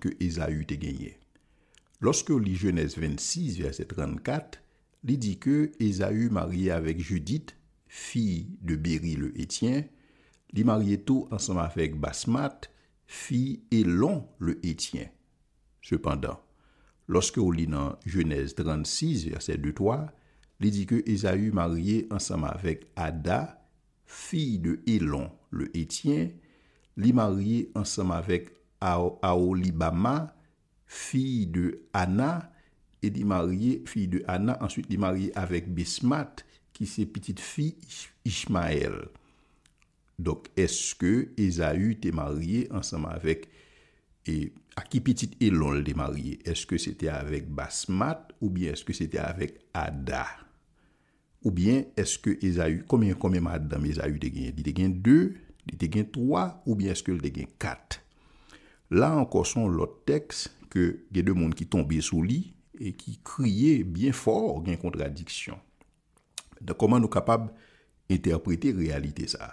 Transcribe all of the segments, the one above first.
que Esaü te gagné. Lorsque lit Genèse 26, verset 34, il dit que Esaü marié avec Judith, fille de Béry le Hétien, li marié tout ensemble avec Basmat, fille Elon le Hétien. Cependant, lorsque on lit dans Genèse 36, verset 2-3, il dit que Esaü marié ensemble avec Ada, fille de Elon le Hétien, li marié ensemble avec Aolibama, fille de Anna, et dit marié, fille de Anna, ensuite dit marié avec Bismat, qui c'est petite fille Ishmaël. Donc, est-ce que Esaü était marié ensemble avec, et à qui petite Elon le marié Est-ce que c'était avec Basmat ou bien est-ce que c'était avec Ada Ou bien est-ce que Esaü, combien, combien madame Esaü était gagné Il était gagné deux, il était gagné trois ou bien est-ce qu'il était gagné quatre la anko son lot teks ke gen demoun ki tombe sou li e ki kriye bien for gen kontradiksyon. Da koman nou kapab interprete realite sa?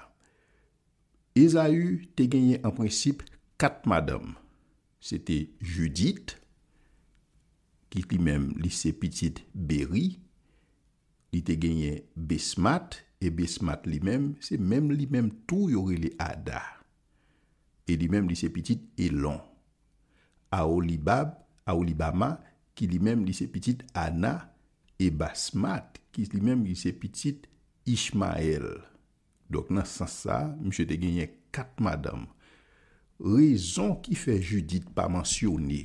Ezayu te genye an prinsip kat madam. Sete Judit, ki li men lisepitit Beri, li te genye Besmat, e Besmat li men se men li men tou yore li ada. ki li mèm li sepitit Elon. Aolibab, Aolibama, ki li mèm li sepitit Ana, e Basmat, ki li mèm li sepitit Ishmael. Dok nan san sa, mse te genye kat madam. Rezon ki fe Judit pa mansyouni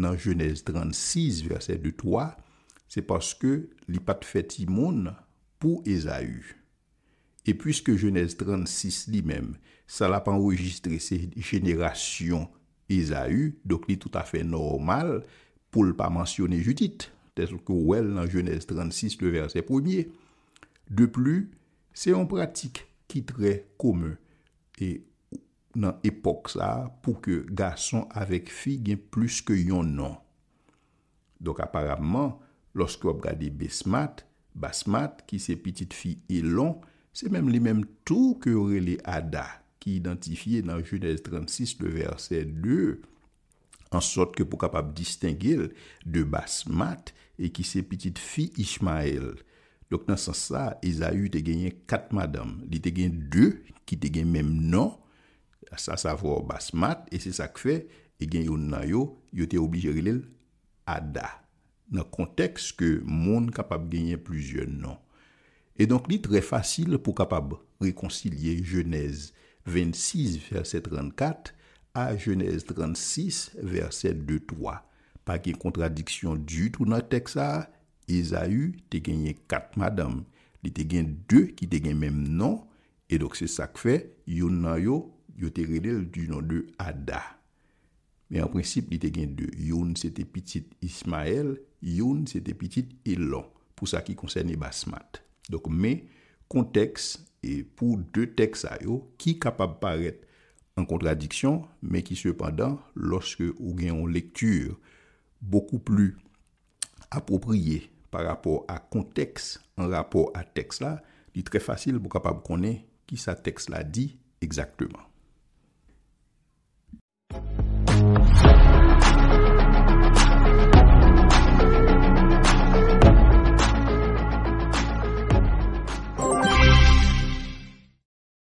nan jenèz 36 versè de 3, se paske li pat fèt imoun pou ezayu. E pwiske jenèz 36 li mèm, sa la pa enregistre se jenèrasyon e zayu, dok li tout afe normal pou l pa mansyonè Judit. Tè sou kou wèl nan jenèz 36 le versè pwimye. De plou, se yon pratik ki tre koumè. E nan epok sa, pou ke gason avek fi gen plus ke yon nan. Dok aparamman, loske ob gade Besmat, Basmat ki se pitit fi e lon, Se menm li menm tou ke yore li Ada ki identifiye nan junez 36 le verse 2 an sot ke pou kapab distingil de bas mat e ki se pitit fi Ishmael. Dok nan san sa, Ezayu te genyen kat madam. Di te genyen 2 ki te genyen menm nan sa savo bas mat e se sak fe, te genyen yon nan yo, yo te oblige relel Ada. Nan konteks ke moun kapab genyen plujen nan. Et donc, il très facile pour capable réconcilier Genèse 26, verset 34, à Genèse 36, verset 2-3. Pas qu'une contradiction du tout dans le texte. Isaïe te gagné quatre madames. Il te gagné deux qui te gagné même nom. Et donc, c'est ça que fait, yon yo, le du nom de Ada. Mais en principe, il te gagné deux. Yon, c'était petit Ismaël. Yon, c'était petit Elon. Pour ça qui concerne Basmat. Donc, mais contexte et pour deux textes qui sont qui capable paraître en contradiction, mais qui cependant, lorsque avez une lecture beaucoup plus appropriée par rapport à contexte, en rapport à texte là, il est très facile pour capable connaître qui sa texte là dit exactement.